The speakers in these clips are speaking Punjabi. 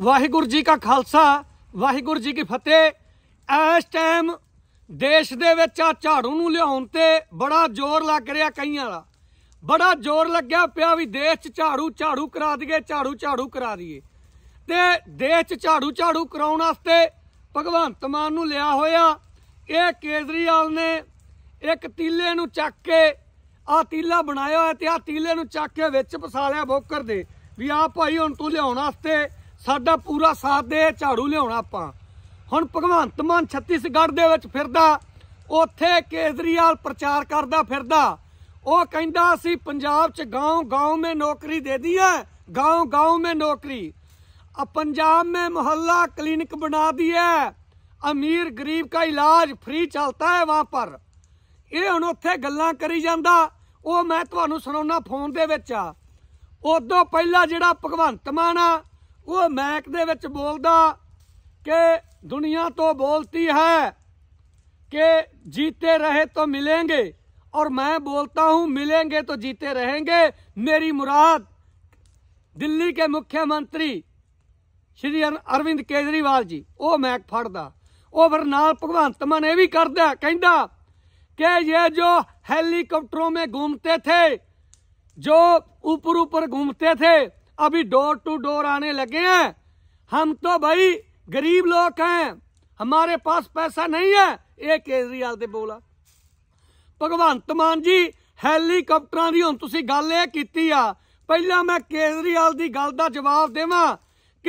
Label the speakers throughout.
Speaker 1: ਵਾਹਿਗੁਰੂ ਜੀ ਕਾ ਖਾਲਸਾ ਵਾਹਿਗੁਰੂ ਜੀ ਕੀ ਫਤਿਹ ਐਸ ਟਾਈਮ ਦੇਸ਼ ਦੇ ਵਿੱਚ ਆ ਝਾੜੂ ਨੂੰ ਲਿਆਉਣ ਤੇ ਬੜਾ ਜ਼ੋਰ ਲੱਗ ਰਿਹਾ ਕਈਆਂ ਦਾ ਬੜਾ ਜ਼ੋਰ ਲੱਗਿਆ ਪਿਆ ਵੀ ਦੇਸ਼ 'ਚ ਝਾੜੂ ਝਾੜੂ ਕਰਾ ਦਈਏ ਝਾੜੂ ਝਾੜੂ ਕਰਾ ਦਈਏ ਤੇ ਦੇਸ਼ 'ਚ ਝਾੜੂ ਝਾੜੂ ਕਰਾਉਣ ਵਾਸਤੇ ਭਗਵੰਤ ਮਾਨ ਨੂੰ ਲਿਆ ਹੋਇਆ ਇਹ ਕੇਜਰੀਵਾਲ ਨੇ ਇੱਕ ਤੀਲੇ ਨੂੰ ਚੱਕ ਕੇ ਆ ਤੀਲਾ ਬਣਾਇਆ ਹੋਇਆ ਤੇ ਆ ਤੀਲੇ ਨੂੰ ਚੱਕ ਕੇ ਵਿੱਚ ਪਸਾ ਲਿਆ ਬੋਕਰ ਦੇ ਵੀ ਆ ਭਾਈ ਹੁਣ ਤੂੰ ਲਿਆਉਣ ਵਾਸਤੇ ਸਾਡਾ ਪੂਰਾ ਸਾਥ ਦੇ ਝਾੜੂ ਲਿਆਉਣਾ ਆਪਾਂ ਹੁਣ ਭਗਵੰਤ ਮਾਨ ਛੱਤੀਸਗੜ੍ਹ ਦੇ ਵਿੱਚ ਫਿਰਦਾ ਉੱਥੇ ਕੇਜਰੀਵਾਲ ਪ੍ਰਚਾਰ ਕਰਦਾ ਫਿਰਦਾ ਉਹ ਕਹਿੰਦਾ ਸੀ ਪੰਜਾਬ 'ਚ گاؤں گاؤں ਮੇ ਨੌਕਰੀ ਦੇ ਦੀ ਹੈ گاؤں گاؤں ਮੇ ਨੌਕਰੀ ਆ ਪੰਜਾਬ ਮੇ ਮੁਹੱਲਾ ਕਲੀਨਿਕ ਬਣਾ ਦੀ ਹੈ ਅਮੀਰ ਗਰੀਬ का ਇਲਾਜ ਫ੍ਰੀ चलता ਹੈ ਵਾਹ ਪਰ ਇਹ ਹੁਣ ਉੱਥੇ ਗੱਲਾਂ ਕਰੀ ਜਾਂਦਾ ਉਹ ਮੈਂ ਤੁਹਾਨੂੰ ਸੁਣਾਉਣਾ ਫੋਨ ਦੇ ਵਿੱਚ ਆ ਉਦੋਂ ਪਹਿਲਾਂ ਜਿਹੜਾ ਭਗਵੰਤ ਮਾਨ ਆ ਉਹ ਮੈਕ ਦੇ ਵਿੱਚ ਬੋਲਦਾ ਕਿ ਦੁਨੀਆ ਤੋਂ ਬੋਲਤੀ ਹੈ ਜੀਤੇ ਰਹੇ रहे ਮਿਲेंगे ਔਰ और मैं बोलता हूं मिलेंगे तो जीते रहेंगे मेरी मुराद दिल्ली के मुख्यमंत्री श्री अरविंद केजरीवाल जी ਉਹ ਮੈਕ ਫੜਦਾ ਉਹ ਫਿਰ ਨਾਲ ਭਗਵੰਤ ਮਾਨ ਇਹ ਵੀ ਕਰਦਾ ਕਹਿੰਦਾ ਕਿ ਇਹ ਜੋ ਹੈਲੀਕਾਪਟਰੋਂ ਮੇ ਘੁੰਮਤੇ ਥੇ ਜੋ ਉਪਰ ਉਪਰ ਘੁੰਮਤੇ ਥੇ अभी डोर टू डोर आने लगे हैं हम तो भाई गरीब लोग हैं हमारे पास पैसा नहीं है ਇਹ ਕੇਜਰੀਵਾਲ ਤੇ ਬੋਲਾ ਭਗਵੰਤ ਮਾਨ ਜੀ ਹੈਲੀਕਾਪਟਰਾਂ ਦੀ ਹੁਣ ਤੁਸੀਂ ਗੱਲ ਇਹ ਕੀਤੀ ਆ ਪਹਿਲਾਂ ਮੈਂ ਕੇਜਰੀਵਾਲ ਦੀ ਗੱਲ ਦਾ ਜਵਾਬ ਦੇਵਾਂ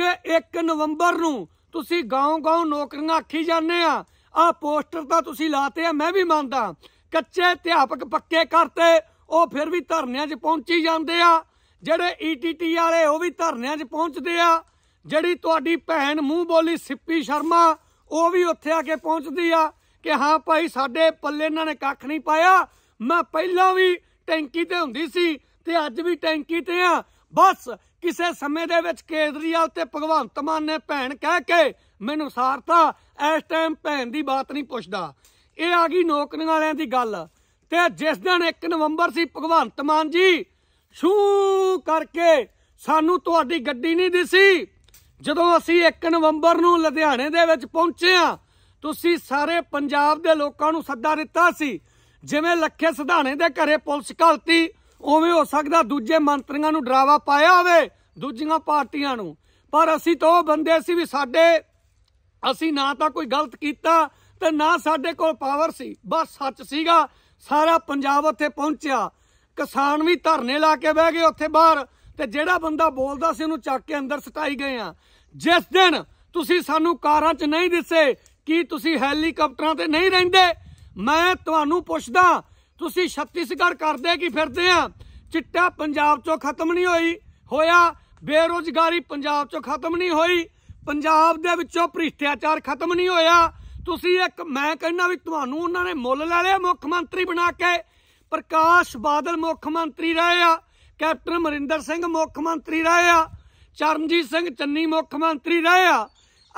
Speaker 1: ਕਿ 1 ਨਵੰਬਰ ਨੂੰ ਤੁਸੀਂ گاਉਂ-گاਉਂ ਨੌਕਰੀਆਂ ਆਖੀ ਜਾਂਦੇ ਆ ਆ ਪੋਸਟਰ ਤਾਂ ਤੁਸੀਂ ਲਾਤੇ ਆ ਮੈਂ ਵੀ ਮੰਨਦਾ ਕੱਚੇ ਅਧਿਆਪਕ ਪੱਕੇ ਕਰਤੇ ਉਹ ਫਿਰ ਵੀ ਧਰਨਿਆਂ 'ਚ ਪਹੁੰਚੀ ਜਾਂਦੇ ਆ ਜਿਹੜੇ ਈਟੀਟੀ e ਵਾਲੇ ਉਹ ਵੀ ਧਰਨਿਆਂ 'ਚ ਪਹੁੰਚਦੇ ਆ ਜਿਹੜੀ ਤੁਹਾਡੀ ਭੈਣ ਮੂੰਹ ਬੋਲੀ ਸਿੱਪੀ ਸ਼ਰਮਾ ਉਹ ਵੀ ਉੱਥੇ ਆ ਕੇ ਪਹੁੰਚਦੀ ਆ ਕਿ ਹਾਂ ਭਾਈ ਸਾਡੇ ਪੱਲੇ ਇਹਨਾਂ ਨੇ ਕੱਖ ਨਹੀਂ ਪਾਇਆ ਮੈਂ ਪਹਿਲਾਂ ਵੀ ਟੈਂਕੀ ਤੇ ਹੁੰਦੀ ਸੀ ਤੇ ਅੱਜ ਵੀ ਟੈਂਕੀ ਤੇ ਆ ਬਸ ਕਿਸੇ ਸਮੇਂ ਦੇ ਵਿੱਚ ਕੇਦਰੀਆ ਉੱਤੇ ਭਗਵੰਤ ਮਾਨ ਨੇ ਭੈਣ ਕਹਿ ਕੇ ਮੈਨੂੰ ਸਾਰਤਾ ਇਸ ਟਾਈਮ ਭੈਣ ਦੀ ਬਾਤ ਨਹੀਂ ਪੁੱਛਦਾ ਇਹ ਆ ਗਈ ਨੌਕਰੀਆਂ ਵਾਲਿਆਂ ਦੀ ਗੱਲ ਤੇ ਜਿਸ ਦਿਨ 1 ਨਵੰਬਰ ਸੀ ਭਗਵੰਤ ਮਾਨ ਜੀ ਛੂ ਕਰਕੇ ਸਾਨੂੰ ਤੁਹਾਡੀ ਗੱਡੀ ਨਹੀਂ ਦਿਸੀ ਜਦੋਂ ਅਸੀਂ 1 ਨਵੰਬਰ ਨੂੰ ਲੁਧਿਆਣੇ ਦੇ ਵਿੱਚ ਪਹੁੰਚੇ ਆ ਤੁਸੀਂ ਸਾਰੇ ਪੰਜਾਬ ਦੇ ਲੋਕਾਂ ਨੂੰ ਸੱਦਾ ਦਿੱਤਾ ਸੀ ਜਿਵੇਂ ਲੱਖੇ ਸਿਧਾਣੇ ਦੇ ਘਰੇ ਪੁਲਿਸ ਘਲਤੀ ਉਵੇਂ ਹੋ ਸਕਦਾ ਦੂਜੇ ਮੰਤਰੀਆਂ ਨੂੰ ਡਰਾਵਾ ਪਾਇਆ ਹੋਵੇ ਦੂਜੀਆਂ ਪਾਰਟੀਆਂ ਨੂੰ ਪਰ ਅਸੀਂ ਤਾਂ ਉਹ ਬੰਦੇ ਸੀ ਵੀ ਸਾਡੇ ਅਸੀਂ ਨਾ ਤਾਂ ਕੋਈ ਗਲਤ ਕੀਤਾ ਤੇ ਨਾ ਸਾਡੇ ਕੋਲ ਪਾਵਰ ਸੀ ਬਸ ਸੱਚ ਸੀਗਾ ਸਾਰਾ ਪੰਜਾਬ ਉੱਥੇ ਪਹੁੰਚਿਆ ਕਿਸਾਨ ਵੀ ਧਰਨੇ ਲਾ ਕੇ ਬਹਿ ਗਏ ਉੱਥੇ ਬਾਹਰ ਤੇ ਜਿਹੜਾ ਬੰਦਾ ਬੋਲਦਾ ਸੀ ਉਹਨੂੰ ਚੱਕ ਕੇ ਅੰਦਰ ਸਟਾਈ ਗਏ ਆ ਜਿਸ ਦਿਨ ਤੁਸੀਂ ਸਾਨੂੰ ਕਾਰਾਂ 'ਚ ਨਹੀਂ ਦਿਸੇ ਕੀ ਤੁਸੀਂ ਹੈਲੀਕਾਪਟਰਾਂ ਤੇ ਨਹੀਂ ਰਹਿੰਦੇ ਮੈਂ ਤੁਹਾਨੂੰ ਪੁੱਛਦਾ ਤੁਸੀਂ ਛੱਤੀਸਗੜ੍ਹ ਕਰਦੇ ਕੀ ਫਿਰਦੇ ਆ ਚਿੱਟਾ ਪੰਜਾਬ 'ਚੋਂ ਖਤਮ ਨਹੀਂ ਹੋਈ ਹੋਇਆ ਬੇਰੋਜ਼ਗਾਰੀ ਪੰਜਾਬ 'ਚੋਂ ਖਤਮ ਨਹੀਂ ਹੋਈ ਪੰਜਾਬ ਦੇ ਵਿੱਚੋਂ ਭ੍ਰਿਸ਼ਟਾਚਾਰ ਖਤਮ ਨਹੀਂ ਹੋਇਆ ਤੁਸੀਂ ਇੱਕ ਮੈਂ ਕਹਿੰਦਾ ਵੀ ਤੁਹਾਨੂੰ ਉਹਨਾਂ ਨੇ ਮੁੱਲ ਲੈ ਲਿਆ ਮੁੱਖ ਮੰਤਰੀ ਬਣਾ ਕੇ ਪ੍ਰਕਾਸ਼ ਬਾਦਲ ਮੁੱਖ ਮੰਤਰੀ ਰਹੇ ਆ ਕੈਪਟਨ ਮਰਿੰਦਰ ਸਿੰਘ ਮੁੱਖ ਮੰਤਰੀ ਰਹੇ ਆ ਚਰਨਜੀਤ ਸਿੰਘ ਚੰਨੀ ਮੁੱਖ ਮੰਤਰੀ ਰਹੇ ਆ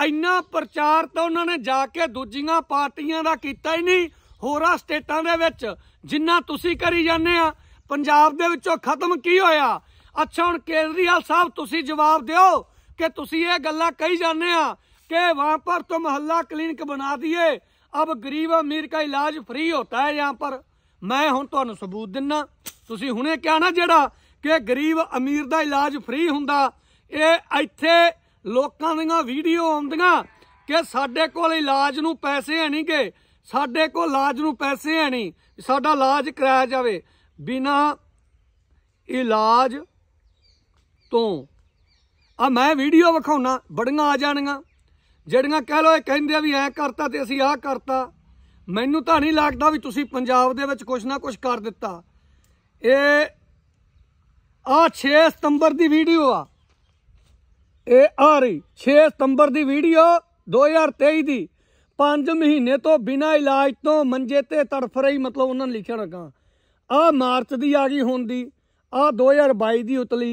Speaker 1: ਇੰਨਾ ਪ੍ਰਚਾਰ ਤਾਂ ਉਹਨਾਂ ਨੇ ਜਾ ਕੇ ਦੂਜੀਆਂ ਪਾਰਟੀਆਂ ਦਾ ਕੀਤਾ ਹੀ ਨਹੀਂ ਹੋਰਾਂ ਸਟੇਟਾਂ ਦੇ ਵਿੱਚ ਜਿੰਨਾ ਤੁਸੀਂ ਕਰੀ ਜਾਂਦੇ ਆ ਪੰਜਾਬ ਦੇ ਵਿੱਚੋਂ ਖਤਮ ਕੀ ਹੋਇਆ ਅੱਛਾ ਹੁਣ ਕੇਜਰੀਵਾਲ ਸਾਹਿਬ ਤੁਸੀਂ ਜਵਾਬ ਦਿਓ ਕਿ ਤੁਸੀਂ ਇਹ ਗੱਲਾਂ ਕਹੀ ਜਾਂਦੇ ਆ ਕਿ ਵਾਂ ਪਰ ਤੋਂ ਮਹੱਲਾ ਕਲੀਨਿਕ ਬਣਾ ਦਈਏ ਅਬ ਗਰੀਬ ਅਮੀਰ ਦਾ ਇਲਾਜ ਫ੍ਰੀ ਹੋਤਾ ਹੈ ਯਹਾਂ ਪਰ ਮੈਂ ਹੁਣ ਤੁਹਾਨੂੰ ਸਬੂਤ ਦਿੰਨਾ ਤੁਸੀਂ ਹੁਣੇ ਕਿਹਾ ਨਾ ਜਿਹੜਾ ਕਿ ਗਰੀਬ ਅਮੀਰ ਦਾ ਇਲਾਜ ਫ੍ਰੀ ਹੁੰਦਾ ਇਹ ਇੱਥੇ ਲੋਕਾਂ ਦੀਆਂ ਵੀਡੀਓ ਆਉਂਦੀਆਂ ਕਿ ਸਾਡੇ ਕੋਲ ਇਲਾਜ ਨੂੰ ਪੈਸੇ ਹੈ ਨਹੀਂਗੇ ਸਾਡੇ ਕੋਲ ਇਲਾਜ ਨੂੰ ਪੈਸੇ ਹੈ ਨਹੀਂ ਸਾਡਾ ਇਲਾਜ ਕਰਾਇਆ ਜਾਵੇ ਬਿਨਾ ਇਲਾਜ ਤੋਂ ਆ ਮੈਂ ਵੀਡੀਓ ਵਿਖਾਉਣਾ ਬੜੀਆਂ ਆ ਜਾਣੀਆਂ ਜਿਹੜੀਆਂ ਕਹਿ ਲੋ ਇਹ ਕਹਿੰਦੇ ਆ ਵੀ ਐ ਕਰਤਾ ਤੇ ਅਸੀਂ ਆ ਕਰਤਾ ਮੈਨੂੰ ਤਾਂ ਨਹੀਂ ਲੱਗਦਾ ਵੀ ਤੁਸੀਂ ਪੰਜਾਬ ਦੇ ਵਿੱਚ ਕੁਝ ਨਾ ਕੁਝ ਕਰ ਦਿੱਤਾ ਇਹ ਆ 6 ਸਤੰਬਰ ਦੀ ਵੀਡੀਓ ਆ ਇਹ ਆ ਰਹੀ 6 ਸਤੰਬਰ ਦੀ ਵੀਡੀਓ 2023 ਦੀ 5 ਮਹੀਨੇ ਤੋਂ ਬਿਨਾਂ ਇਲਾਜ ਤੋਂ ਮੰਜੇ ਤੇ ਤੜਫ ਰਹੀ ਮਤਲਬ ਉਹਨਾਂ ਨੇ ਲਿਖਿਆ ਰਗਾ ਆ ਮਾਰਚ ਦੀ ਆ ਗਈ ਹੁਣ ਦੀ ਆ 2022 ਦੀ ਉਤਲੀ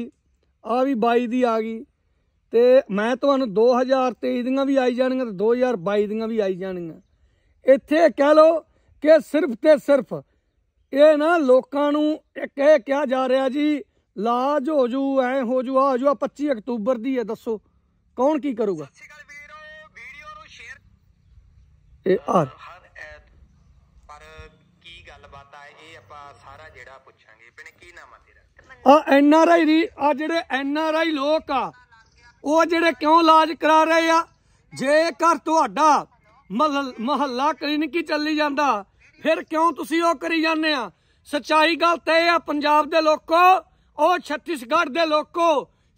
Speaker 1: ਆ ਵੀ 22 ਦੀ ਆ ਗਈ ਤੇ ਮੈਂ ਤੁਹਾਨੂੰ 2023 ਦੀਆਂ ਵੀ ਆਈ ਜਾਣੀਆਂ ਤੇ 2022 ਦੀਆਂ ਵੀ ਆਈ ਜਾਣੀਆਂ ਇੱਥੇ ਕਹਿ ਲੋ ਕਿ ਸਿਰਫ ਤੇ ਸਿਰਫ ਇਹ ਨਾ ਲੋਕਾਂ ਨੂੰ ਇੱਕ ਇਹ ਕਿਹਾ ਜਾ ਰਿਹਾ ਜੀ ਲਾਜ ਹੋ ਜੂ ਐ ਹੋ ਜੂ ਆ ਜੂ 25 ਅਕਤੂਬਰ ਦੀ ਹੈ ਦੱਸੋ ਕੌਣ ਕੀ ਕਰੂਗਾ ਇਹ ਆ ਆ ਐਨ ਆਰ ਆਈ ਦੀ ਆ ਜਿਹੜੇ ਐਨ ਆਰ ਆਈ ਲੋਕ ਆ ਉਹ ਜਿਹੜੇ ਕਿਉਂ ਇਲਾਜ ਕਰਾ ਰਹੇ ਆ ਜੇਕਰ ਤੁਹਾਡਾ ਮਹੱਲਾ ਕਲੀਨਿਕ ਹੀ ਚੱਲੀ ਜਾਂਦਾ ਫਿਰ ਕਿਉਂ ਤੁਸੀਂ ਉਹ ਕਰੀ ਜਾਂਦੇ ਆ ਸਚਾਈ ਗੱਲ ਤੇ ਆ ਪੰਜਾਬ ਦੇ ਲੋਕੋ ਉਹ ਛੱਤੀਸਗੜ੍ਹ ਦੇ ਲੋਕੋ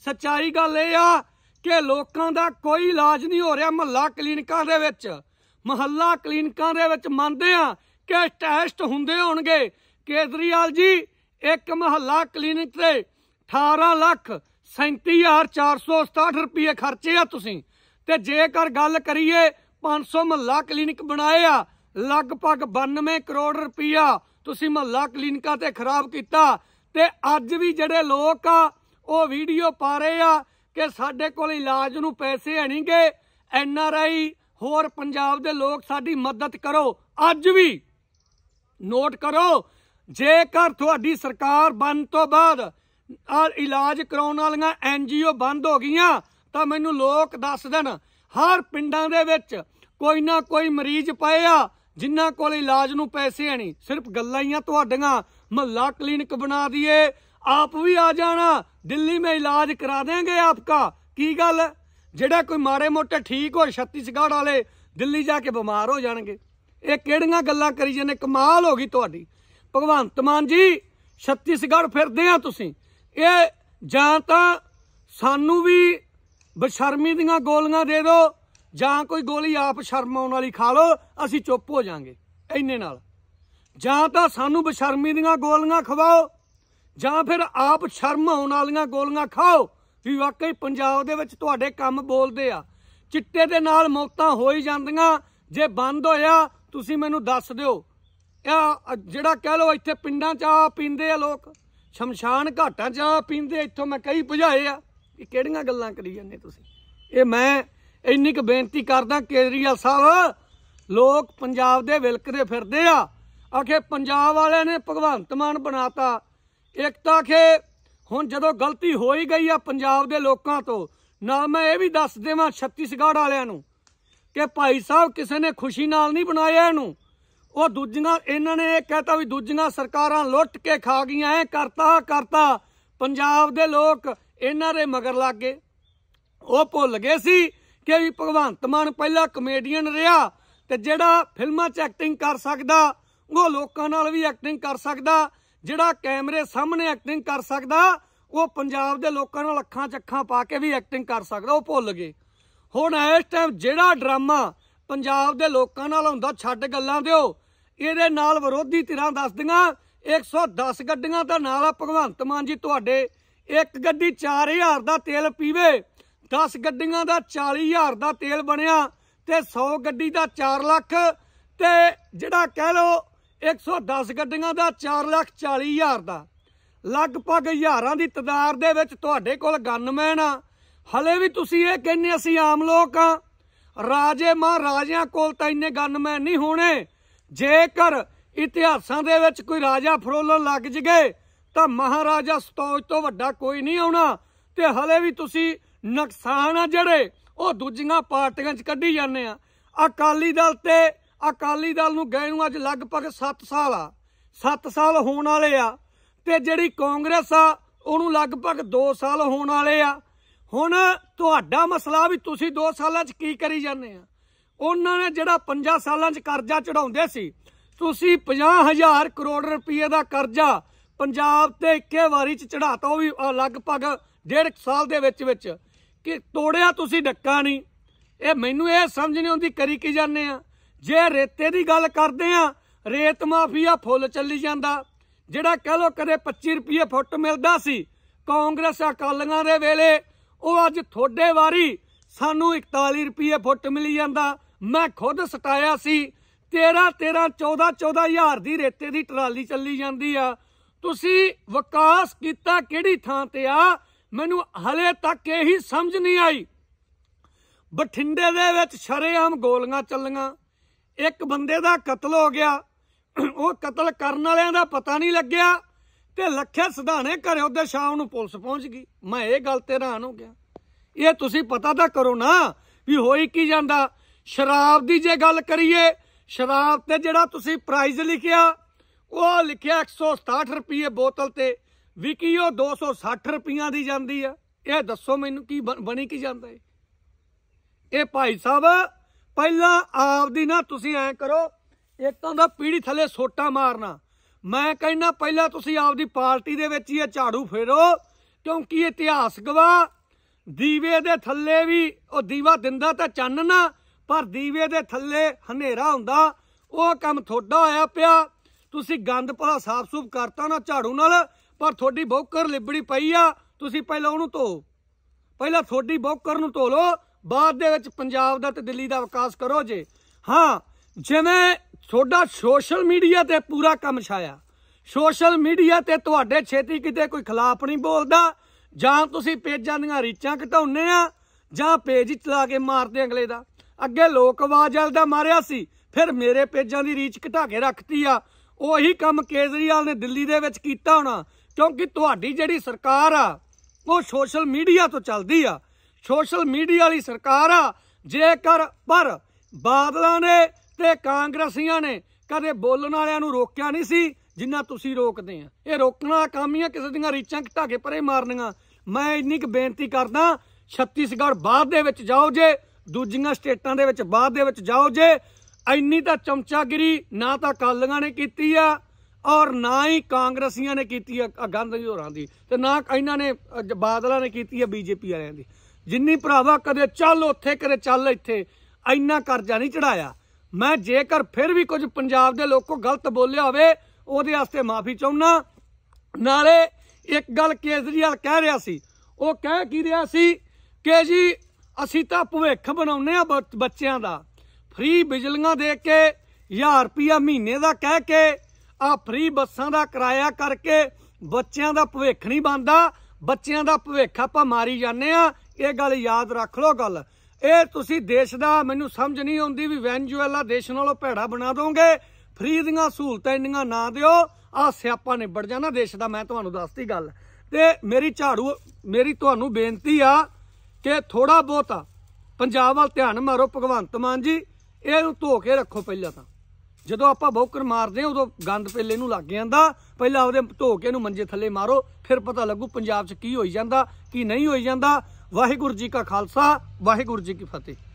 Speaker 1: ਸਚਾਈ ਗੱਲ ਇਹ ਆ ਕਿ ਲੋਕਾਂ ਦਾ ਕੋਈ ਇਲਾਜ ਨਹੀਂ ਹੋ ਰਿਹਾ ਮਹੱਲਾ ਕਲੀਨਿਕਾਂ ਦੇ ਵਿੱਚ ਮਹੱਲਾ ਕਲੀਨਿਕਾਂ ਦੇ ਵਿੱਚ ਮੰਨਦੇ ਆ ਕਿ ਟੈਸਟ ਹੁੰਦੇ ਹੋਣਗੇ ਕੇਦਰੀਵਾਲ ਜੀ ਇੱਕ ਮਹੱਲਾ ਕਲੀਨਿਕ ਤੇ 18 ਲੱਖ 37467 ਰੁਪਏ ਖਰਚੇ ਆ ਤੁਸੀਂ ਤੇ ਜੇਕਰ ਗੱਲ ਕਰੀਏ 500 ਮਹੱਲਾ ਕਲੀਨਿਕ ਬਣਾਏ ਆ ਲਗਭਗ 92 ਕਰੋੜ ਰੁਪਇਆ ਤੁਸੀਂ ਮਹੱਲਾ ਕਲੀਨਿਕਾਂ ਤੇ ਖਰਾਬ ਕੀਤਾ ਤੇ ਅੱਜ ਵੀ ਜਿਹੜੇ ਲੋਕ ਆ ਉਹ ਵੀਡੀਓ ਪਾ ਰਹੇ ਆ ਕਿ ਸਾਡੇ ਕੋਲ ਇਲਾਜ ਨੂੰ ਪੈਸੇ ਹੈ ਨਹੀਂਗੇ ਐਨ ਆਰ ਆਈ ਹੋਰ ਪੰਜਾਬ ਦੇ ਲੋਕ ਸਾਡੀ ਮਦਦ ਕਰੋ ਅੱਜ ਵੀ ਨੋਟ ਕਰੋ ਜੇਕਰ ਤੁਹਾਡੀ ਸਰਕਾਰ ਬਣ ਤੋਂ ਬਾਅਦ ਆ ਇਲਾਜ ਕਰਾਉਣ ਵਾਲੀਆਂ ਐਨ ਜੀਓ ਬੰਦ ਹੋ ਗਈਆਂ ਤਾਂ ਮੈਨੂੰ ਲੋਕ ਦੱਸ ਦੇਣ ਹਰ ਪਿੰਡਾਂ ਦੇ ਵਿੱਚ ਕੋਈ ਨਾ ਕੋਈ ਮਰੀਜ਼ ਪਏ ਆ ਜਿਨ੍ਹਾਂ ਕੋਲ ਇਲਾਜ ਨੂੰ ਪੈਸੇ ਨਹੀਂ ਸਿਰਫ ਗੱਲਾਂ ਹੀ ਆ ਤੁਹਾਡੀਆਂ ਮਹੱਲਾ ਕਲੀਨਿਕ ਬਣਾ ਦਈਏ ਆਪ ਵੀ ਆ ਜਾਣਾ ਦਿੱਲੀ ਮੇ ਇਲਾਜ ਕਰਾ ਦੇਂਗੇ ਆਪਕਾ ਕੀ ਗੱਲ ਜਿਹੜਾ ਕੋਈ ਮਾਰੇ ਮੋਟੇ ਠੀਕ ਹੋ ਛੱਤੀਸਗੜ੍ਹ ਵਾਲੇ ਦਿੱਲੀ ਜਾ ਕੇ ਬਿਮਾਰ ਹੋ ਜਾਣਗੇ ਇਹ ਕਿਹੜੀਆਂ ਗੱਲਾਂ ਕਰੀ ਜਾਂਦੇ ਕਮਾਲ ਹੋ ਗਈ ਤੁਹਾਡੀ ਭਗਵੰਤ ਮਾਨ ਜੀ ਛੱਤੀਸਗੜ੍ਹ ਫਿਰਦੇ ਆ ਤੁਸੀਂ ਇਹ ਜਾਂ ਤਾਂ ਸਾਨੂੰ ਵੀ ਬਸ਼ਰਮੀ ਦੀਆਂ ਗੋਲੀਆਂ ਦੇ ਦਿਓ ਜਾਂ ਕੋਈ ਗੋਲੀ ਆਪ ਸ਼ਰਮ ਆਉਣ ਵਾਲੀ ਖਾ ਲੋ ਅਸੀਂ ਚੁੱਪ ਹੋ ਜਾਾਂਗੇ ਇੰਨੇ ਨਾਲ ਜਾਂ ਤਾਂ ਸਾਨੂੰ ਬਸ਼ਰਮੀ ਦੀਆਂ ਗੋਲੀਆਂ ਖਵਾਓ ਜਾਂ ਫਿਰ ਆਪ ਸ਼ਰਮ ਆਉਣ ਵਾਲੀਆਂ ਗੋਲੀਆਂ ਖਾਓ ਵੀ ਵਾਕਈ ਪੰਜਾਬ ਦੇ ਵਿੱਚ ਤੁਹਾਡੇ ਕੰਮ ਬੋਲਦੇ ਆ ਚਿੱਟੇ ਦੇ ਨਾਲ ਮੌਤਾਂ ਹੋ ਹੀ ਜਾਂਦੀਆਂ ਜੇ ਬੰਦ ਹੋਇਆ ਤੁਸੀਂ ਮੈਨੂੰ ਦੱਸ ਦਿਓ ਇਹ ਜਿਹੜਾ ਕਹਿ ਲੋ ਇੱਥੇ ਪਿੰਡਾਂ 'ਚ ਆ ਪੀਂਦੇ ਆ ਲੋਕ ਸ਼ਮਸ਼ਾਨ ਘਾਟਾਂ 'ਚ ਆ ਪੀਂਦੇ ਇੱਥੋਂ ਮੈਂ ਕਈ ਭੁਜਾਏ ਆ ਕਿ ਕਿਹੜੀਆਂ ਗੱਲਾਂ ਕਰੀ ਜਾਂਦੇ ਤੁਸੀਂ ਇਹ ਮੈਂ ਇੰਨੀ ਕ ਬੇਨਤੀ ਕਰਦਾ ਕੇਜਰੀਵਾਲ ਸਾਹਿਬ ਲੋਕ ਪੰਜਾਬ ਦੇ ਵਿਲਕਦੇ ਫਿਰਦੇ ਆ ਆਖੇ ਪੰਜਾਬ ਵਾਲਿਆਂ ਨੇ ਭਗਵੰਤ ਮਾਨ ਬਣਾਤਾ ਇੱਕ ਤਾਂ ਕਿ ਹੁਣ ਜਦੋਂ ਗਲਤੀ ਹੋ ਹੀ ਗਈ ਆ ਪੰਜਾਬ ਦੇ ਲੋਕਾਂ ਤੋਂ ਨਾ ਮੈਂ ਇਹ ਵੀ ਦੱਸ ਦੇਵਾਂ ਛੱਤੀਸਗੜ੍ਹ ਵਾਲਿਆਂ ਨੂੰ ਕਿ ਭਾਈ ਸਾਹਿਬ ਕਿਸੇ ਨੇ ਖੁਸ਼ੀ ਨਾਲ ਨਹੀਂ ਬਣਾਇਆ ਇਹਨੂੰ ਉਹ ਦੂਜੀਆਂ ਇਹਨਾਂ ਨੇ ਇਹ ਕਹਤਾ ਵੀ ਦੂਜੀਆਂ ਸਰਕਾਰਾਂ ਲੁੱਟ ਕੇ ਖਾ ਗਈਆਂ ਐ ਕਰਤਾ ਕਰਤਾ ਪੰਜਾਬ ਦੇ ਲੋਕ ਇਹਨਾਂ ਦੇ ਮਗਰ ਲੱਗ ਗਏ ਉਹ ਭੁੱਲ ਗਏ ਸੀ ਕਿ ਵੀ ਭਗਵੰਤ ਮਾਨ ਪਹਿਲਾ ਕਮੇਡੀਅਨ ਰਿਹਾ ਤੇ ਜਿਹੜਾ ਫਿਲਮਾਂ 'ਚ ਐਕਟਿੰਗ ਕਰ ਸਕਦਾ ਉਹ ਲੋਕਾਂ ਨਾਲ ਵੀ ਐਕਟਿੰਗ ਕਰ ਸਕਦਾ ਜਿਹੜਾ ਕੈਮਰੇ ਸਾਹਮਣੇ ਐਕਟਿੰਗ ਕਰ ਸਕਦਾ ਉਹ ਪੰਜਾਬ ਦੇ ਲੋਕਾਂ ਨਾਲ ਅੱਖਾਂ 'ਚ ਅੱਖਾਂ ਪਾ ਕੇ ਵੀ ਐਕਟਿੰਗ ਕਰ ਸਕਦਾ ਉਹ ਭੁੱਲ ਗਏ ਹੁਣ ਇਸ ਟਾਈਮ ਜਿਹੜਾ ਡਰਾਮਾ ਪੰਜਾਬ ਦੇ ਲੋਕਾਂ ਨਾਲ ਹੁੰਦਾ ਛੱਡ ਗੱਲਾਂ ਦਿਓ ਇਹਦੇ ਨਾਲ ਵਿਰੋਧੀ ਧਿਰਾਂ ਦੱਸਦੀਆਂ 110 ਗੱਡੀਆਂ ਤਾਂ ਨਾਲ ਆ ਭਗਵੰਤ ਮਾਨ ਜੀ ਤੁਹਾਡੇ ਇੱਕ ਗੱਡੀ 4000 ਦਾ ਤੇਲ ਪੀਵੇ 10 ਗੱਡੀਆਂ ਦਾ 40000 ਦਾ ਤੇਲ ਬਣਿਆ ਤੇ 100 ਗੱਡੀ ਦਾ 4 ਲੱਖ ਤੇ ਜਿਹੜਾ ਕਹਿ ਲੋ 110 ਗੱਡੀਆਂ ਦਾ 4 ਲੱਖ 40000 ਦਾ ਲਗਭਗ ਹਜ਼ਾਰਾਂ ਦੀ ਤਦਾਦ ਦੇ ਵਿੱਚ ਤੁਹਾਡੇ ਕੋਲ ਗਨਮੈਨ ਆ ਹਲੇ ਵੀ ਤੁਸੀਂ ਇਹ ਕਹਿੰਨੇ ਅਸੀਂ ਆਮ ਲੋਕ ਆ ਰਾਜੇ ਮਹਾਰਾਜਿਆਂ ਕੋਲ ਤਾਂ ਇੰਨੇ ਗਨਮੈਨ ਨਹੀਂ ਹੋਣੇ ਜੇਕਰ ਇਤਿਹਾਸਾਂ ਦੇ ਵਿੱਚ ਕੋਈ ਰਾਜਾ ਫਰੋਲਣ ਲੱਗ ਜਗੇ ਤਾਂ ਮਹਾਰਾਜਾ ਸਤੋਜ ਤੋਂ ਵੱਡਾ ਕੋਈ ਨਹੀਂ ਆਉਣਾ ਤੇ ਹਲੇ ਵੀ ਤੁਸੀਂ ਨੁਕਸਾਨ ਆ ਜਿਹੜੇ ਉਹ ਦੂਜੀਆਂ ਪਾਰਟੀਆਂ 'ਚ ਕੱਢੀ ਜਾਂਦੇ ਆ ਅਕਾਲੀ ਦਲ ਤੇ ਅਕਾਲੀ ਦਲ ਨੂੰ ਗਏ ਨੂੰ ਅੱਜ ਲਗਭਗ 7 ਸਾਲ ਆ 7 ਸਾਲ ਹੋਣ ਵਾਲੇ ਆ ਤੇ ਜਿਹੜੀ ਕਾਂਗਰਸ ਆ ਉਹਨੂੰ ਲਗਭਗ 2 ਸਾਲ ਹੋਣ ਵਾਲੇ ਆ ਹੁਣ ਤੁਹਾਡਾ ਮਸਲਾ ਵੀ ਤੁਸੀਂ 2 ਸਾਲਾਂ 'ਚ ਕੀ ਕਰੀ ਜਾਂਦੇ ਆ ਉਹਨਾਂ ਨੇ ਜਿਹੜਾ 50 ਸਾਲਾਂ 'ਚ ਕਰਜ਼ਾ ਚੜਾਉਂਦੇ ਸੀ ਤੁਸੀਂ 50000 ਕਰੋੜ ਰੁਪਏ ਦਾ ਕਰਜ਼ਾ ਪੰਜਾਬ ਤੇ ਇੱਕੇ ਵਾਰੀ 'ਚ ਚੜਾਤਾ ਉਹ ਵੀ ਲਗਭਗ 1.5 ਸਾਲ ਦੇ ਵਿੱਚ ਵਿੱਚ ਕਿ ਤੋੜਿਆ ਤੁਸੀਂ ਡੱਕਾ ਨਹੀਂ ਇਹ ਮੈਨੂੰ ਇਹ ਸਮਝ ਨਹੀਂ ਆਉਂਦੀ ਕਰੀ ਕੀ ਜਾਂਦੇ ਆ ਜੇ ਰੇਤੇ ਦੀ ਗੱਲ ਕਰਦੇ ਆ ਰੇਤ ਮਾਫੀਆ ਫੁੱਲ ਚੱਲੀ ਜਾਂਦਾ ਜਿਹੜਾ ਕਹ ਲੋ ਕਦੇ 25 ਰੁਪਏ ਫੁੱਟ ਮਿਲਦਾ ਸੀ ਕਾਂਗਰਸ ਅਕਾਲੀਆਂ ਦੇ ਵੇਲੇ ਉਹ ਅੱਜ ਥੋੜੇ ਵਾਰੀ ਸਾਨੂੰ 41 ਰੁਪਏ ਫੁੱਟ ਮਿਲੀ ਜਾਂਦਾ ਮੈਂ ਖੁਦ ਸਟਾਇਆ ਸੀ 13 13 14 14000 ਦੀ ਰੇਤੇ ਦੀ ਟਰਾਲੀ ਚੱਲੀ ਜਾਂਦੀ ਆ ਤੁਸੀਂ ਵਿਕਾਸ ਕੀਤਾ ਕਿਹੜੀ ਥਾਂ ਤੇ ਆ ਮੈਨੂੰ ਹਲੇ ਤੱਕ ਇਹੀ ਸਮਝ ਨਹੀਂ ਆਈ ਬਠਿੰਡੇ ਦੇ ਵਿੱਚ ਸ਼ਰੇਆਮ ਗੋਲੀਆਂ ਚੱਲੀਆਂ ਇੱਕ ਬੰਦੇ ਦਾ ਕਤਲ ਹੋ ਗਿਆ ਉਹ ਕਤਲ ਕਰਨ ਵਾਲਿਆਂ ਦਾ ਪਤਾ ਨਹੀਂ ਲੱਗਿਆ ਤੇ ਲੱਖੇ ਸਿਧਾਣੇ ਘਰੇ ਉਹਦੇ ਸ਼ਾਮ ਨੂੰ ਪੁਲਿਸ ਪਹੁੰਚ ਗਈ ਮੈਂ ਇਹ ਗੱਲ ਤੇ ਹੈਰਾਨ ਹੋ ਗਿਆ ਇਹ ਤੁਸੀਂ ਪਤਾ ਤਾਂ ਕਰੋ ਨਾ ਵੀ ਹੋਈ ਕੀ ਜਾਂਦਾ ਸ਼ਰਾਬ ਦੀ ਜੇ ਗੱਲ ਕਰੀਏ ਸ਼ਰਾਬ ਤੇ ਜਿਹੜਾ ਤੁਸੀਂ ਪ੍ਰਾਈਜ਼ ਲਿਖਿਆ ਉਹ ਲਿਖਿਆ 167 ਰੁਪਏ ਬੋਤਲ ਤੇ ਕੀ ਉਹ 260 ਰੁਪਈਆਂ ਦੀ ਜਾਂਦੀ ਆ ਇਹ ਦੱਸੋ ਮੈਨੂੰ ਕੀ ਬਣੀ ਕੀ ਜਾਂਦਾ ਏ ਇਹ ਭਾਈ ਸਾਹਿਬ ਪਹਿਲਾਂ ਆਪ ਦੀ ਨਾ ਤੁਸੀਂ ਐ ਕਰੋ ਇੱਕ ਤਾਂ ਦਾ ਪੀੜੀ ਥੱਲੇ ਸੋਟਾ ਮਾਰਨਾ ਮੈਂ ਕਹਿੰਨਾ ਪਹਿਲਾਂ ਤੁਸੀਂ ਆਪ ਦੀ ਪਾਰਟੀ ਦੇ ਵਿੱਚ ਹੀ ਇਹ ਝਾੜੂ ਫੇਰੋ ਕਿਉਂਕਿ ਇਤਿਹਾਸ ਗਵਾ ਦੀਵੇ ਦੇ ਥੱਲੇ ਵੀ ਉਹ ਦੀਵਾ ਦਿੰਦਾ ਤਾਂ ਚੰਨ ਨਾ ਪਰ ਦੀਵੇ ਦੇ ਥੱਲੇ ਹਨੇਰਾ ਹੁੰਦਾ ਉਹ ਕੰਮ ਥੋੜਾ ਹੋਇਆ ਪਿਆ ਤੁਸੀਂ ਗੰਦ ਪਾ ਸਾਫ ਸੁਫ ਕਰਤਾ ਨਾ ਝਾੜੂ ਨਾਲ ਪਰ ਤੁਹਾਡੀ ਬੋਕਰ ਲਿਬੜੀ ਪਈ ਆ ਤੁਸੀਂ ਪਹਿਲਾਂ ਉਹਨੂੰ ਧੋ ਪਹਿਲਾਂ ਤੁਹਾਡੀ ਬੋਕਰ ਨੂੰ ਧੋ ਲੋ ਬਾਅਦ ਦੇ ਵਿੱਚ ਪੰਜਾਬ ਦਾ ਤੇ ਦਿੱਲੀ ਦਾ ਵਿਕਾਸ ਕਰੋ ਜੇ ਹਾਂ ਜਿਵੇਂ ਤੁਹਾਡਾ ਸੋਸ਼ਲ ਮੀਡੀਆ ਤੇ ਪੂਰਾ ਕੰਮ ਛਾਇਆ ਸੋਸ਼ਲ ਮੀਡੀਆ ਤੇ ਤੁਹਾਡੇ ਛੇਤੀ ਕਿਤੇ ਕੋਈ ਖਿਲਾਫ ਨਹੀਂ ਬੋਲਦਾ ਜਾਂ ਤੁਸੀਂ ਪੇਜਾਂ ਦੀਆਂ ਰੀਚਾਂ ਘਟਾਉਨੇ ਆ ਜਾਂ ਪੇਜ ਚਲਾ ਕੇ ਮਾਰਦੇ ਅਗਲੇ ਦਾ ਅੱਗੇ ਲੋਕ ਆਵਾਜ਼ਲ ਦਾ ਮਾਰਿਆ ਸੀ ਫਿਰ ਮੇਰੇ ਪੇਜਾਂ ਦੀ ਰੀਚ ਘਟਾ ਕੇ ਰੱਖਤੀ ਆ ਉਹੀ ਕੰਮ ਕੇਜਰੀਵਾਲ ਨੇ ਦਿੱਲੀ ਦੇ ਵਿੱਚ ਕੀਤਾ ਹੋਣਾ ਕਿਉਂਕਿ ਤੁਹਾਡੀ ਜਿਹੜੀ ਸਰਕਾਰ ਆ ਉਹ ਸੋਸ਼ਲ ਮੀਡੀਆ ਤੋਂ ਚੱਲਦੀ ਆ ਸੋਸ਼ਲ ਮੀਡੀਆ ਵਾਲੀ ਸਰਕਾਰ ਆ ਜੇਕਰ ਪਰ ਬਾਦਲਾਂ ਨੇ ਤੇ ਕਾਂਗਰਸੀਆਂ ਨੇ ਕਦੇ ਬੋਲਣ ਵਾਲਿਆਂ ਨੂੰ ਰੋਕਿਆ ਨਹੀਂ ਸੀ ਜਿੰਨਾ ਤੁਸੀਂ ਰੋਕਦੇ ਆ ਇਹ ਰੋਕਣਾ ਕਾਮੀਆਂ ਕਿਸੇ ਦੀਆਂ ਰੀਚਾਂ ਘਟਾ ਕੇ ਪਰੇ ਮਾਰਨੀਆਂ ਮੈਂ ਇੰਨੀ ਕੁ ਬੇਨਤੀ ਕਰਦਾ ਛੱਤੀਸਗੜ੍ਹ ਬਾਹਰ ਦੇ ਵਿੱਚ ਜਾਓ ਜੇ ਦੂਜੀਆਂ ਸਟੇਟਾਂ ਦੇ ਵਿੱਚ ਬਾਹਰ ਦੇ ਵਿੱਚ ਜਾਓ ਜੇ ਇੰਨੀ ਤਾਂ ਚਮਚਾਗਿਰੀ ਨਾ ਤਾਂ ਕਾਲੀਆਂ ਨੇ ਕੀਤੀ ਆ ਔਰ ਨਾ ਹੀ ਕਾਂਗਰਸੀਆਂ ਨੇ ਕੀਤੀ ਆ ਗੰਦ ਹੋਰਾਂ ਦੀ ਤੇ ਨਾ ਇਹਨਾਂ ਨੇ ਬਾਦਲਾਂ ਨੇ ਕੀਤੀ ਆ ਬੀਜੇਪੀ ਵਾਲਿਆਂ ਦੀ ਜਿੰਨੀ ਭਰਾਵਾ ਕਦੇ ਚੱਲ ਉੱਥੇ ਕਰੇ ਚੱਲ ਇੱਥੇ ਇੰਨਾ ਕਰਜ਼ਾ ਨਹੀਂ ਚੜਾਇਆ ਮੈਂ ਜੇਕਰ ਫਿਰ ਵੀ ਕੁਝ ਪੰਜਾਬ ਦੇ ਲੋਕੋ ਗਲਤ ਬੋਲਿਆ ਹੋਵੇ ਉਹਦੇ ਵਾਸਤੇ ਮਾਫੀ ਚਾਹੁੰਨਾ ਨਾਲੇ ਇੱਕ ਗੱਲ ਕੇਜਰੀਵਾਲ ਕਹਿ ਰਿਹਾ ਸੀ ਉਹ ਕਹਿ ਕੀ ਰਿਹਾ ਸੀ ਕਿ ਜੀ ਅਸੀਂ ਤਾਂ ਭਵਿੱਖ ਬਣਾਉਨੇ ਆ ਬੱਚਿਆਂ ਦਾ ਫ੍ਰੀ ਬਿਜਲੀਆਂ ਦੇ ਕੇ 1000 ਰੁਪਿਆ ਮਹੀਨੇ ਦਾ ਕਹਿ ਕੇ ਆ ਫ੍ਰੀ ਬੱਸਾਂ ਦਾ ਕਿਰਾਇਆ ਕਰਕੇ ਬੱਚਿਆਂ ਦਾ ਭਵਿੱਖ ਨਹੀਂ ਬੰਦਾ ਬੱਚਿਆਂ ਦਾ ਭਵਿੱਖ ਆਪਾਂ ਮਾਰੀ ਜਾਂਦੇ ਆ ਇਹ ਗੱਲ ਯਾਦ ਰੱਖ ਲਓ ਗੱਲ ਇਹ ਤੁਸੀਂ ਦੇਸ਼ ਦਾ ਮੈਨੂੰ ਸਮਝ ਨਹੀਂ ਆਉਂਦੀ ਵੀ ਵੈਨਜ਼ੂਏਲਾ ਦੇਸ਼ ਨਾਲੋਂ ਭੈੜਾ ਬਣਾ ਦੋਗੇ ਫ੍ਰੀ ਦੀਆਂ ਸਹੂਲਤਾਂ ਇੰਨੀਆਂ ਨਾ ਦਿਓ ਆ ਸਿਆਪਾ ਨਿਬੜ ਜਾਣਾ ਦੇਸ਼ ਦਾ ਮੈਂ ਤੁਹਾਨੂੰ ਦੱਸਤੀ ਗੱਲ ਤੇ ਮੇਰੀ ਝਾੜੂ ਮੇਰੀ ਤੁਹਾਨੂੰ ਬੇਨਤੀ ਆ ਕਿ ਥੋੜਾ ਬਹੁਤ ਪੰਜਾਬ ਵੱਲ ਧਿਆਨ ਮਾਰੋ ਭਗਵੰਤ ਮਾਨ ਜੀ ਨੂੰ ਧੋ ਕੇ ਰੱਖੋ ਪਹਿਲਾਂ ਤਾਂ ਜਦੋਂ ਆਪਾਂ ਬੌਕਰ ਮਾਰਦੇ ਆ ਉਦੋਂ ਗੰਦ ਪੇਲੇ ਨੂੰ ਲੱਗ ਜਾਂਦਾ ਪਹਿਲਾਂ ਉਹਦੇ ਧੋ ਕੇ ਇਹਨੂੰ ਮੰਜੇ ਥੱਲੇ ਮਾਰੋ ਫਿਰ ਪਤਾ ਲੱਗੂ ਪੰਜਾਬ 'ਚ ਕੀ ਹੋਈ ਜਾਂਦਾ ਕੀ ਨਹੀਂ ਹੋਈ ਜਾਂਦਾ ਵਾਹਿਗੁਰੂ ਜੀ ਕਾ ਖਾਲਸਾ ਵਾਹਿਗੁਰੂ ਜੀ ਕੀ ਫਤਿਹ